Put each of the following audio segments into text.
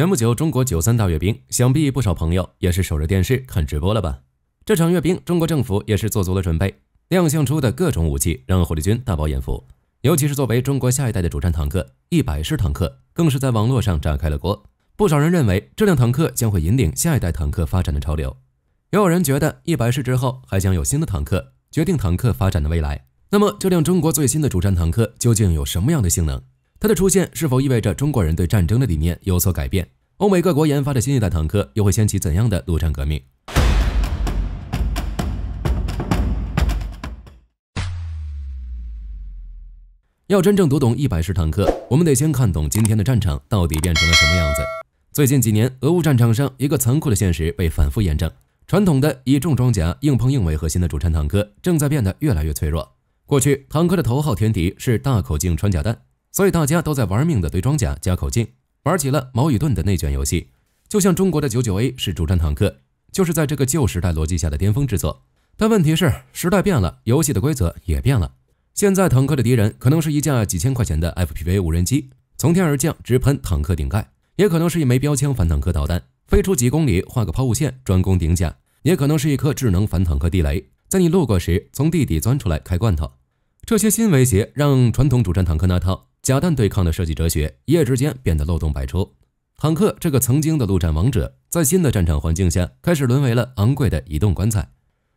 前不久，中国九三大阅兵，想必不少朋友也是守着电视看直播了吧？这场阅兵，中国政府也是做足了准备，亮相出的各种武器让火力军大饱眼福。尤其是作为中国下一代的主战坦克，一百式坦克更是在网络上炸开了锅。不少人认为，这辆坦克将会引领下一代坦克发展的潮流。也有人觉得，一百式之后还将有新的坦克决定坦克发展的未来。那么，这辆中国最新的主战坦克究竟有什么样的性能？它的出现是否意味着中国人对战争的理念有所改变？欧美各国研发的新一代坦克又会掀起怎样的陆战革命？要真正读懂一百式坦克，我们得先看懂今天的战场到底变成了什么样子。最近几年，俄乌战场上一个残酷的现实被反复验证：传统的以重装甲硬碰硬为核心的主战坦克正在变得越来越脆弱。过去，坦克的头号天敌是大口径穿甲弹。所以大家都在玩命的堆装甲加口径，玩起了矛与盾的内卷游戏。就像中国的九九 A 是主战坦克，就是在这个旧时代逻辑下的巅峰之作。但问题是，时代变了，游戏的规则也变了。现在坦克的敌人可能是一架几千块钱的 FPV 无人机，从天而降直喷坦克顶盖；也可能是一枚标枪反坦克导弹，飞出几公里，画个抛物线专攻顶甲；也可能是一颗智能反坦克地雷，在你路过时从地底钻出来开罐头。这些新威胁让传统主战坦克那套。甲弹对抗的设计哲学一夜之间变得漏洞百出。坦克这个曾经的陆战王者，在新的战场环境下开始沦为了昂贵的移动棺材。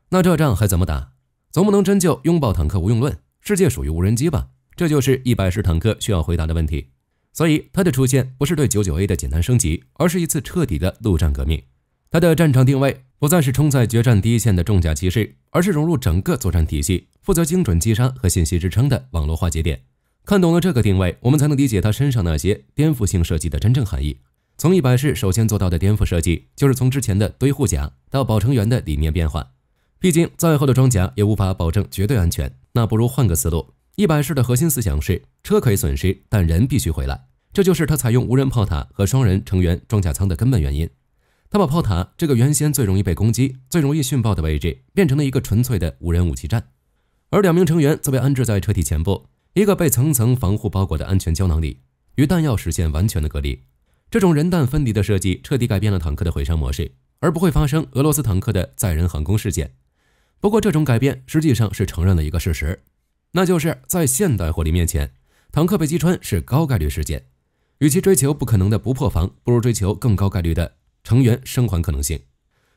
那这仗还怎么打？总不能真就拥抱坦克无用论。世界属于无人机吧？这就是一百式坦克需要回答的问题。所以它的出现不是对九九 A 的简单升级，而是一次彻底的陆战革命。它的战场定位不再是冲在决战第一线的重甲骑士，而是融入整个作战体系、负责精准击杀和信息支撑的网络化节点。看懂了这个定位，我们才能理解它身上那些颠覆性设计的真正含义。从一百式首先做到的颠覆设计，就是从之前的堆护甲到保成员的理念变化。毕竟再厚的装甲也无法保证绝对安全，那不如换个思路。一百式的核心思想是车可以损失，但人必须回来。这就是它采用无人炮塔和双人成员装甲舱的根本原因。它把炮塔这个原先最容易被攻击、最容易殉爆的位置，变成了一个纯粹的无人武器站，而两名成员则被安置在车体前部。一个被层层防护包裹的安全胶囊里，与弹药实现完全的隔离。这种人弹分离的设计，彻底改变了坦克的毁伤模式，而不会发生俄罗斯坦克的载人航空事件。不过，这种改变实际上是承认了一个事实，那就是在现代火力面前，坦克被击穿是高概率事件。与其追求不可能的不破防，不如追求更高概率的成员生还可能性。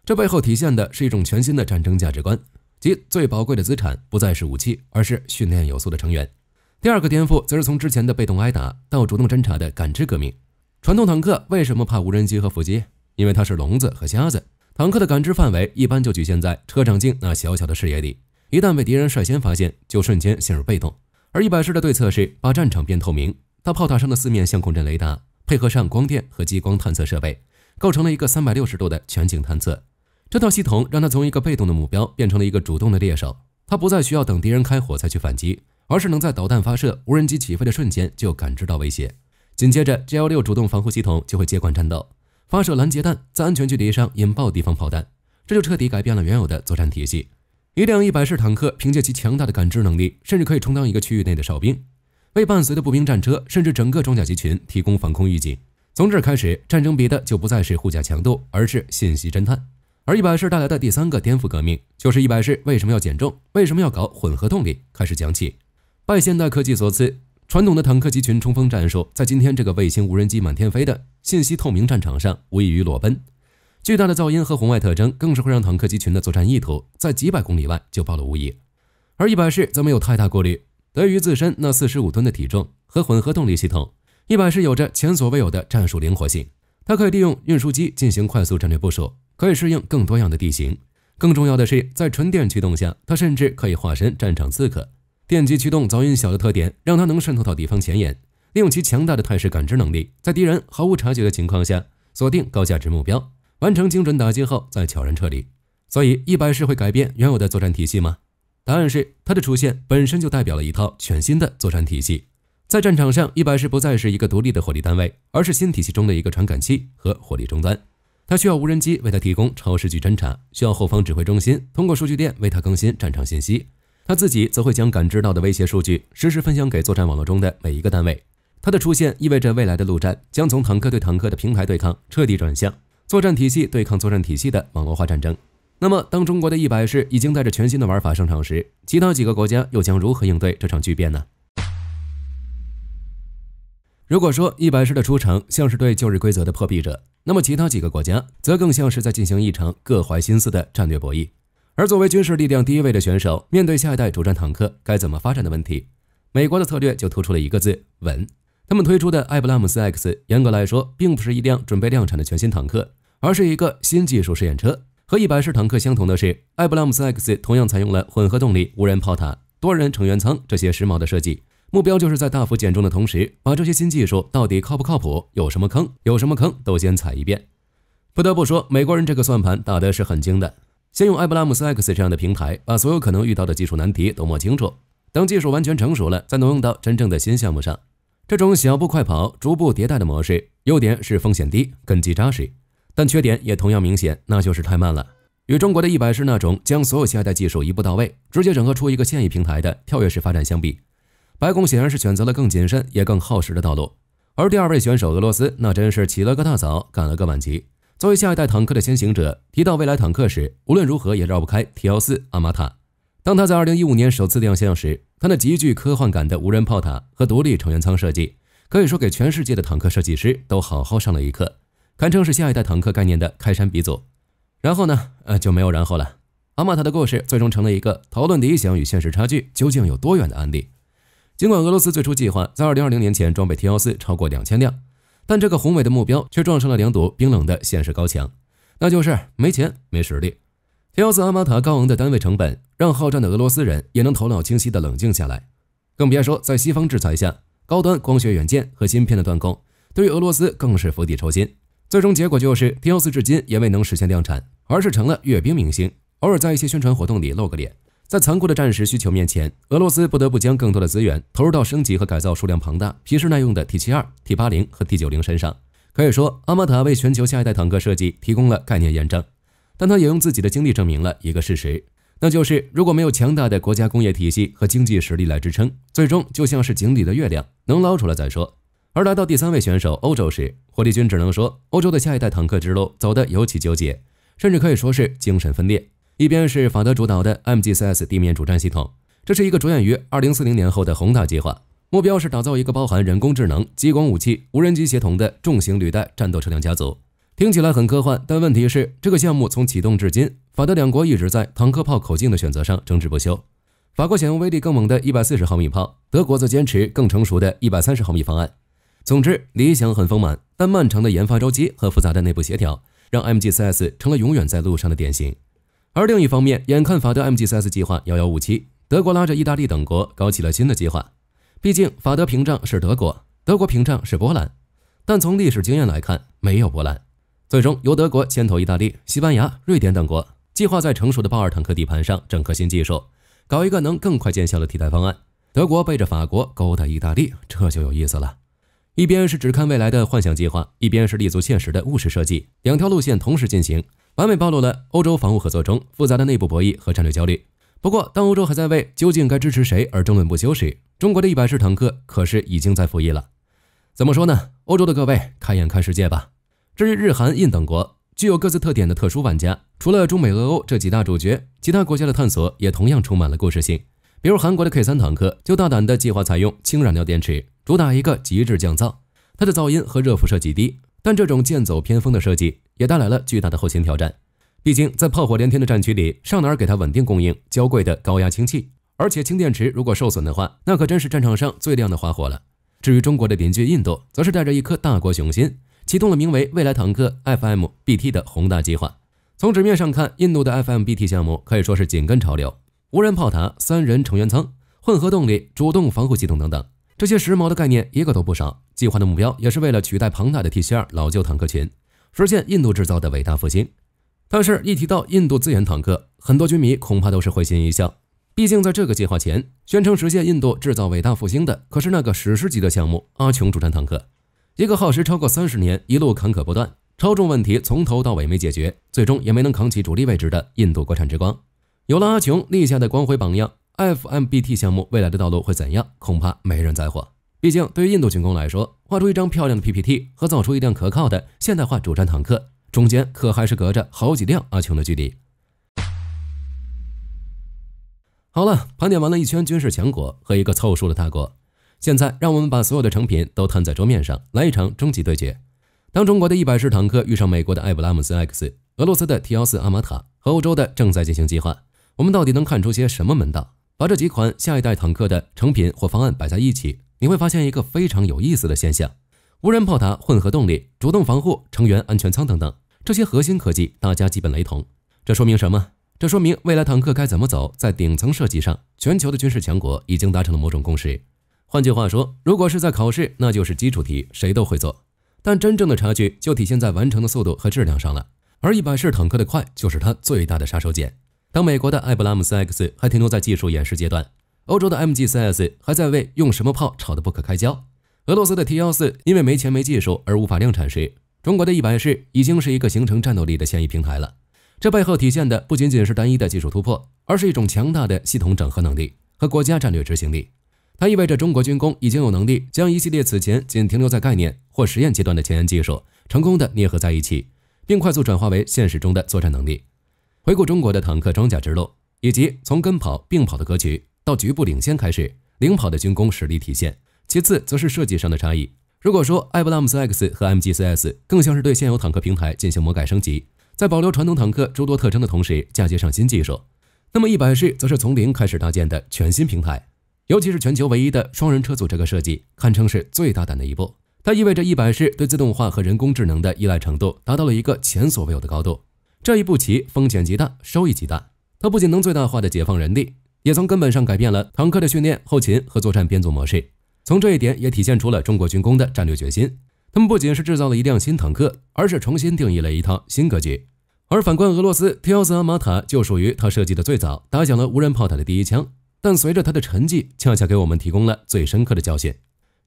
这背后体现的是一种全新的战争价值观，即最宝贵的资产不再是武器，而是训练有素的成员。第二个颠覆则是从之前的被动挨打到主动侦查的感知革命。传统坦克为什么怕无人机和伏击？因为它是聋子和瞎子。坦克的感知范围一般就局限在车长镜那小小的视野里，一旦被敌人率先发现，就瞬间陷入被动。而一百式的对策是把战场变透明。它炮塔上的四面相控阵雷达，配合上光电和激光探测设备，构成了一个三百六十度的全景探测。这套系统让它从一个被动的目标变成了一个主动的猎手。它不再需要等敌人开火才去反击。而是能在导弹发射、无人机起飞的瞬间就感知到威胁，紧接着 g 1 6主动防护系统就会接管战斗，发射拦截弹，在安全距离上引爆敌方炮弹，这就彻底改变了原有的作战体系。一辆一百式坦克凭借其强大的感知能力，甚至可以充当一个区域内的哨兵，为伴随的步兵战车甚至整个装甲集群提供防空预警。从这儿开始，战争比的就不再是护甲强度，而是信息侦探。而一百式带来的第三个颠覆革命，就是一百式为什么要减重，为什么要搞混合动力，开始讲起。拜现代科技所赐，传统的坦克集群冲锋战术，在今天这个卫星、无人机满天飞的信息透明战场上，无异于裸奔。巨大的噪音和红外特征，更是会让坦克集群的作战意图在几百公里外就暴露无遗。而一百式则没有太大顾虑，得益于自身那四十五吨的体重和混合动力系统，一百式有着前所未有的战术灵活性。它可以利用运输机进行快速战略部署，可以适应更多样的地形。更重要的是，在纯电驱动下，它甚至可以化身战场刺客。电机驱动噪音小的特点，让它能渗透到敌方前沿，利用其强大的态势感知能力，在敌人毫无察觉的情况下锁定高价值目标，完成精准打击后再悄然撤离。所以，一百式会改变原有的作战体系吗？答案是，它的出现本身就代表了一套全新的作战体系。在战场上，一百式不再是一个独立的火力单位，而是新体系中的一个传感器和火力终端。它需要无人机为它提供超视距侦察，需要后方指挥中心通过数据链为它更新战场信息。他自己则会将感知到的威胁数据实时分享给作战网络中的每一个单位。它的出现意味着未来的陆战将从坦克对坦克的平台对抗彻底转向作战体系对抗作战体系的网络化战争。那么，当中国的一百式已经带着全新的玩法上场时，其他几个国家又将如何应对这场巨变呢？如果说一百式的出场像是对旧日规则的破壁者，那么其他几个国家则更像是在进行一场各怀心思的战略博弈。而作为军事力量第一位的选手，面对下一代主战坦克该怎么发展的问题，美国的策略就突出了一个字：稳。他们推出的艾布拉姆斯 X，严格来说并不是一辆准备量产的全新坦克，而是一个新技术试验车。和一百式坦克相同的是，艾布拉姆斯 X 同样采用了混合动力、无人炮塔、多人乘员舱这些时髦的设计。目标就是在大幅减重的同时，把这些新技术到底靠不靠谱、有什么坑、有什么坑都先踩一遍。不得不说，美国人这个算盘打的是很精的。先用埃布拉姆斯 X 这样的平台，把所有可能遇到的技术难题都摸清楚。等技术完全成熟了，再挪用到真正的新项目上。这种小步快跑、逐步迭代的模式，优点是风险低、根基扎实，但缺点也同样明显，那就是太慢了。与中国的一百是那种将所有下一代技术一步到位，直接整合出一个现役平台的跳跃式发展相比，白宫显然是选择了更谨慎、也更耗时的道路。而第二位选手俄罗斯，那真是起了个大早，赶了个晚集。作为下一代坦克的先行者，提到未来坦克时，无论如何也绕不开 T-14 阿玛塔。当它在2015年首次亮相时，它那极具科幻感的无人炮塔和独立成员舱设计，可以说给全世界的坦克设计师都好好上了一课，堪称是下一代坦克概念的开山鼻祖。然后呢？呃，就没有然后了。阿玛塔的故事最终成了一个讨论理想与现实差距究竟有多远的案例。尽管俄罗斯最初计划在2020年前装备 T-14 超过2000辆。但这个宏伟的目标却撞上了两堵冰冷的现实高墙，那就是没钱、没实力。T14 阿玛塔高昂的单位成本，让好战的俄罗斯人也能头脑清晰地冷静下来。更别说在西方制裁下，高端光学元件和芯片的断供，对于俄罗斯更是釜底抽薪。最终结果就是 T14 至今也未能实现量产，而是成了阅兵明星，偶尔在一些宣传活动里露个脸。在残酷的战时需求面前，俄罗斯不得不将更多的资源投入到升级和改造数量庞大、皮实耐用的 T 七二、T 八零和 T 九零身上。可以说，阿玛塔为全球下一代坦克设计提供了概念验证，但他也用自己的经历证明了一个事实，那就是如果没有强大的国家工业体系和经济实力来支撑，最终就像是井底的月亮，能捞出来再说。而来到第三位选手欧洲时，火力军只能说，欧洲的下一代坦克之路走得尤其纠结，甚至可以说是精神分裂。一边是法德主导的 MGCS 地面主战系统，这是一个着眼于2040年后的宏大计划，目标是打造一个包含人工智能、激光武器、无人机协同的重型履带战斗车辆家族。听起来很科幻，但问题是，这个项目从启动至今，法德两国一直在坦克炮口径的选择上争执不休。法国想用威力更猛的140毫米炮，德国则坚持更成熟的130毫米方案。总之，理想很丰满，但漫长的研发周期和复杂的内部协调，让 MGCS 成了永远在路上的典型。而另一方面，眼看法德 MGS 计划遥遥无期，德国拉着意大利等国搞起了新的计划。毕竟法德屏障是德国，德国屏障是波兰，但从历史经验来看，没有波兰。最终由德国牵头，意大利、西班牙、瑞典等国计划在成熟的豹二坦克底盘上整合新技术，搞一个能更快见效的替代方案。德国背着法国勾搭意大利，这就有意思了。一边是只看未来的幻想计划，一边是立足现实的务实设计，两条路线同时进行。完美暴露了欧洲防务合作中复杂的内部博弈和战略焦虑。不过，当欧洲还在为究竟该支持谁而争论不休时，中国的一百式坦克可是已经在服役了。怎么说呢？欧洲的各位开眼看世界吧。至于日韩印等国具有各自特点的特殊玩家，除了中美俄欧这几大主角，其他国家的探索也同样充满了故事性。比如韩国的 K 三坦克就大胆地计划采用氢燃料电池，主打一个极致降噪，它的噪音和热辐射极低。但这种剑走偏锋的设计也带来了巨大的后勤挑战，毕竟在炮火连天的战区里，上哪儿给它稳定供应娇贵的高压氢气？而且氢电池如果受损的话，那可真是战场上最亮的花火了。至于中国的邻居印度，则是带着一颗大国雄心，启动了名为“未来坦克 FMBT” 的宏大计划。从纸面上看，印度的 FMBT 项目可以说是紧跟潮流：无人炮塔、三人成员舱、混合动力、主动防护系统等等。这些时髦的概念一个都不少，计划的目标也是为了取代庞大的 T 七二老旧坦克群，实现印度制造的伟大复兴。但是，一提到印度自研坦克，很多军迷恐怕都是会心一笑。毕竟，在这个计划前，宣称实现印度制造伟大复兴的可是那个史诗级的项目——阿琼主战坦克。一个耗时超过三十年、一路坎坷不断、超重问题从头到尾没解决，最终也没能扛起主力位置的印度国产之光。有了阿琼立下的光辉榜样。FMBT 项目未来的道路会怎样？恐怕没人在乎。毕竟，对于印度军工来说，画出一张漂亮的 PPT 和造出一辆可靠的现代化主战坦克，中间可还是隔着好几辆阿琼的距离。好了，盘点完了一圈军事强国和一个凑数的大国，现在让我们把所有的成品都摊在桌面上，来一场终极对决。当中国的一百式坦克遇上美国的艾布拉姆斯 X，俄罗斯的 T 幺四阿玛塔和欧洲的正在进行计划，我们到底能看出些什么门道？把这几款下一代坦克的成品或方案摆在一起，你会发现一个非常有意思的现象：无人炮塔、混合动力、主动防护、成员安全舱等等，这些核心科技大家基本雷同。这说明什么？这说明未来坦克该怎么走？在顶层设计上，全球的军事强国已经达成了某种共识。换句话说，如果是在考试，那就是基础题，谁都会做。但真正的差距就体现在完成的速度和质量上了。而一百式坦克的快，就是它最大的杀手锏。当美国的艾布拉姆斯 X 还停留在技术演示阶段，欧洲的 MGS 还在为用什么炮吵得不可开交，俄罗斯的 T 幺四因为没钱没技术而无法量产时，中国的一百式已经是一个形成战斗力的现役平台了。这背后体现的不仅仅是单一的技术突破，而是一种强大的系统整合能力和国家战略执行力。它意味着中国军工已经有能力将一系列此前仅停留在概念或实验阶段的前沿技术，成功的捏合在一起，并快速转化为现实中的作战能力。回顾中国的坦克装甲之路，以及从跟跑并跑的格局到局部领先开始领跑的军工实力体现。其次，则是设计上的差异。如果说艾布拉姆斯 X 和 MGS 更像是对现有坦克平台进行魔改升级，在保留传统坦克诸多特征的同时嫁接上新技术，那么一百式则是从零开始搭建的全新平台，尤其是全球唯一的双人车组这个设计，堪称是最大胆的一步。它意味着一百式对自动化和人工智能的依赖程度达到了一个前所未有的高度。这一步棋风险极大，收益极大。它不仅能最大化的解放人力，也从根本上改变了坦克的训练、后勤和作战编组模式。从这一点也体现出了中国军工的战略决心。他们不仅是制造了一辆新坦克，而是重新定义了一套新格局。而反观俄罗斯 T-14 阿玛塔，就属于他设计的最早打响了无人炮塔的第一枪。但随着他的沉寂，恰恰给我们提供了最深刻的教训：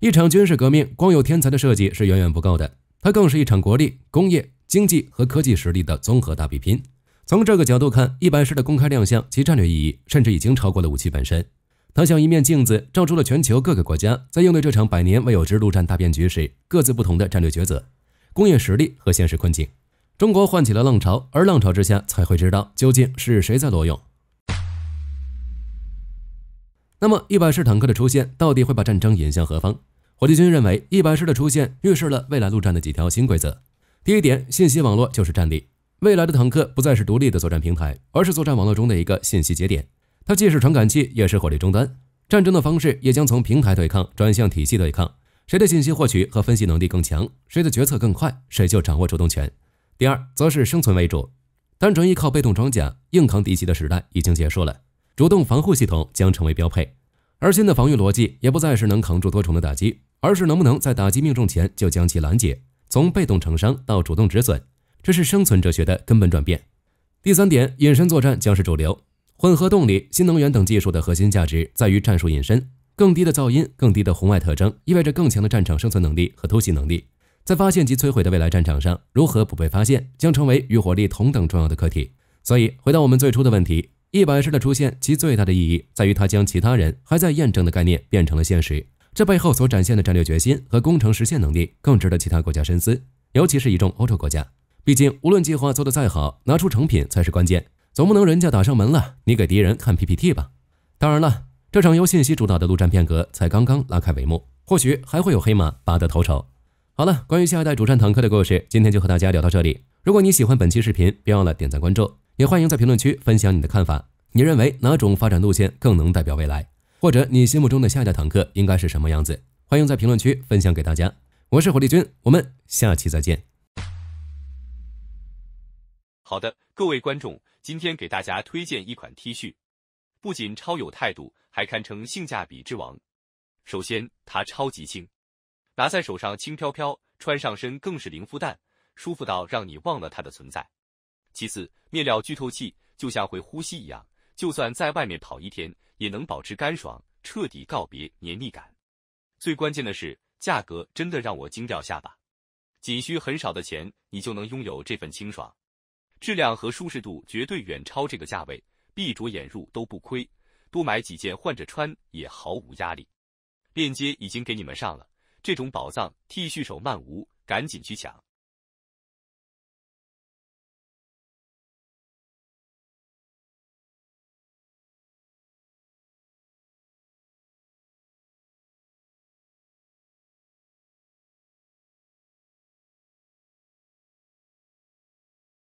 一场军事革命，光有天才的设计是远远不够的，它更是一场国力、工业。经济和科技实力的综合大比拼。从这个角度看，一百式的公开亮相其战略意义甚至已经超过了武器本身。它像一面镜子，照出了全球各个国家在应对这场百年未有之陆战大变局时各自不同的战略抉择、工业实力和现实困境。中国唤起了浪潮，而浪潮之下才会知道究竟是谁在裸泳。那么，一百式坦克的出现到底会把战争引向何方？火箭军认为，一百式的出现预示了未来陆战的几条新规则。第一点，信息网络就是战力。未来的坦克不再是独立的作战平台，而是作战网络中的一个信息节点。它既是传感器，也是火力终端。战争的方式也将从平台对抗转向体系对抗。谁的信息获取和分析能力更强，谁的决策更快，谁就掌握主动权。第二，则是生存为主。单纯依靠被动装甲硬扛敌袭的时代已经结束了，主动防护系统将成为标配。而新的防御逻辑也不再是能扛住多重的打击，而是能不能在打击命中前就将其拦截。从被动承伤到主动止损，这是生存哲学的根本转变。第三点，隐身作战将是主流。混合动力、新能源等技术的核心价值在于战术隐身，更低的噪音、更低的红外特征，意味着更强的战场生存能力和偷袭能力。在发现及摧毁的未来战场上，如何不被发现将成为与火力同等重要的课题。所以，回到我们最初的问题，一百式的出现，其最大的意义在于它将其他人还在验证的概念变成了现实。这背后所展现的战略决心和工程实现能力，更值得其他国家深思，尤其是一众欧洲国家。毕竟，无论计划做得再好，拿出成品才是关键，总不能人家打上门了，你给敌人看 PPT 吧。当然了，这场由信息主导的陆战变革才刚刚拉开帷幕，或许还会有黑马拔得头筹。好了，关于下一代主战坦克的故事，今天就和大家聊到这里。如果你喜欢本期视频，别忘了点赞关注，也欢迎在评论区分享你的看法。你认为哪种发展路线更能代表未来？或者你心目中的下一代坦克应该是什么样子？欢迎在评论区分享给大家。我是火力军，我们下期再见。好的，各位观众，今天给大家推荐一款 T 恤，不仅超有态度，还堪称性价比之王。首先，它超级轻，拿在手上轻飘飘，穿上身更是零负担，舒服到让你忘了它的存在。其次，面料巨透气，就像会呼吸一样，就算在外面跑一天。也能保持干爽，彻底告别黏腻感。最关键的是，价格真的让我惊掉下巴，仅需很少的钱，你就能拥有这份清爽。质量和舒适度绝对远超这个价位，闭着眼入都不亏。多买几件换着穿也毫无压力。链接已经给你们上了，这种宝藏剃须手慢无，赶紧去抢！